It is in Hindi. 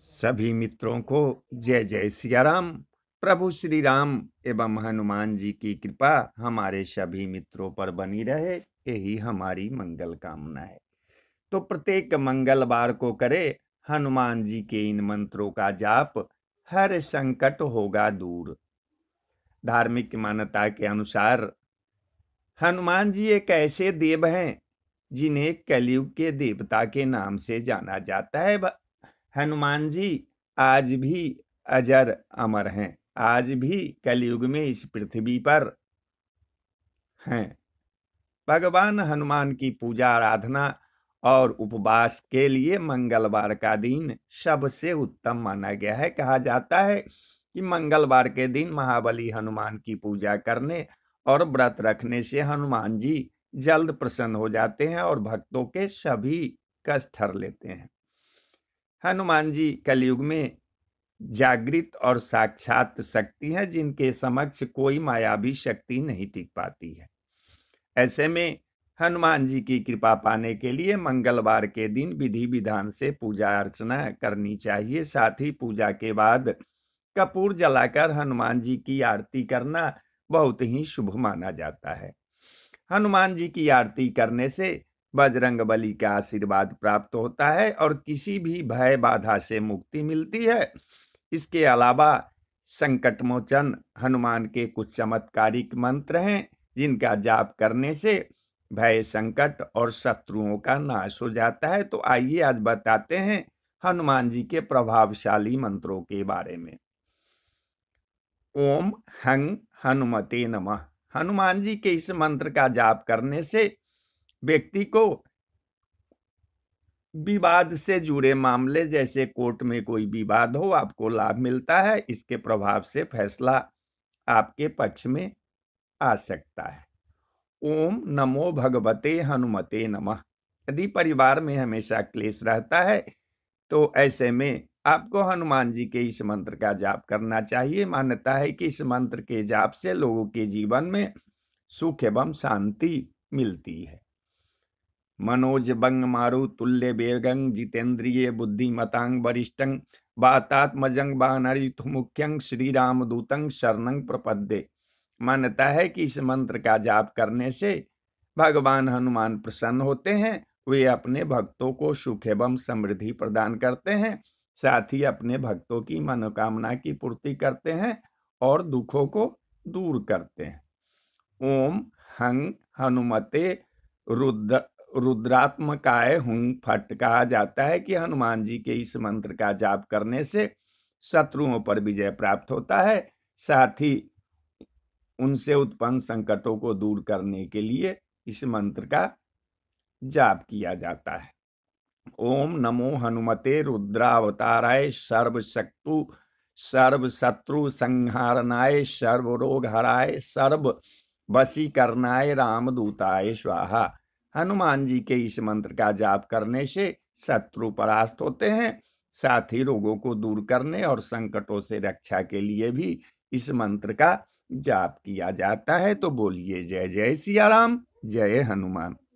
सभी मित्रों को जय जय सियाराम प्रभु श्री राम एवं हनुमान जी की कृपा हमारे सभी मित्रों पर बनी रहे यही हमारी मंगल कामना है तो प्रत्येक मंगलवार को करे हनुमान जी के इन मंत्रों का जाप हर संकट होगा दूर धार्मिक मान्यता के अनुसार हनुमान जी एक ऐसे देव हैं जिन्हें कलयुग के देवता के नाम से जाना जाता है हनुमान जी आज भी अजर अमर हैं आज भी कलयुग में इस पृथ्वी पर हैं भगवान हनुमान की पूजा आराधना और उपवास के लिए मंगलवार का दिन सबसे उत्तम माना गया है कहा जाता है कि मंगलवार के दिन महाबली हनुमान की पूजा करने और व्रत रखने से हनुमान जी जल्द प्रसन्न हो जाते हैं और भक्तों के सभी कष्ट हर लेते हैं हनुमान जी कलयुग में जागृत और साक्षात शक्ति है जिनके समक्ष कोई मायावी शक्ति नहीं टिक पाती है ऐसे में हनुमान जी की कृपा पाने के लिए मंगलवार के दिन विधि विधान से पूजा अर्चना करनी चाहिए साथ ही पूजा के बाद कपूर जलाकर हनुमान जी की आरती करना बहुत ही शुभ माना जाता है हनुमान जी की आरती करने से बजरंग बली का आशीर्वाद प्राप्त होता है और किसी भी भय बाधा से मुक्ति मिलती है इसके अलावा संकटमोचन हनुमान के कुछ चमत्कारिक मंत्र हैं जिनका जाप करने से भय संकट और शत्रुओं का नाश हो जाता है तो आइए आज बताते हैं हनुमान जी के प्रभावशाली मंत्रों के बारे में ओम हंग हनुमते नमः हनुमान जी के इस मंत्र का जाप करने से व्यक्ति को विवाद से जुड़े मामले जैसे कोर्ट में कोई विवाद हो आपको लाभ मिलता है इसके प्रभाव से फैसला आपके पक्ष में आ सकता है ओम नमो भगवते हनुमते नमः यदि परिवार में हमेशा क्लेश रहता है तो ऐसे में आपको हनुमान जी के इस मंत्र का जाप करना चाहिए मान्यता है कि इस मंत्र के जाप से लोगों के जीवन में सुख एवं शांति मिलती है मनोज बंग मारु तुल्य बेगंग जितेंद्रिय बुद्धिमतांग वरिष्ठंग बातात्मजंग बानरिथ मुख्यंग श्री राम दूतंग शरणंग प्रपद्ये मान्यता है कि इस मंत्र का जाप करने से भगवान हनुमान प्रसन्न होते हैं वे अपने भक्तों को सुख एवं समृद्धि प्रदान करते हैं साथ ही अपने भक्तों की मनोकामना की पूर्ति करते हैं और दुखों को दूर करते हैं ओम हंग हनुमते रुद्र रुद्रात्मकाय हूं फट कहा जाता है कि हनुमान जी के इस मंत्र का जाप करने से शत्रुओं पर विजय प्राप्त होता है साथ ही उनसे उत्पन्न संकटों को दूर करने के लिए इस मंत्र का जाप किया जाता है ओम नमो हनुमते रुद्रावताराय सर्वशक्तु सर्व शत्रु संहारनाय सर्वरोग हराय सर्व वशीकरणाय रामदूताय स्वाहा हनुमान जी के इस मंत्र का जाप करने से शत्रु परास्त होते हैं साथ ही रोगों को दूर करने और संकटों से रक्षा के लिए भी इस मंत्र का जाप किया जाता है तो बोलिए जय जय सियाराम जय हनुमान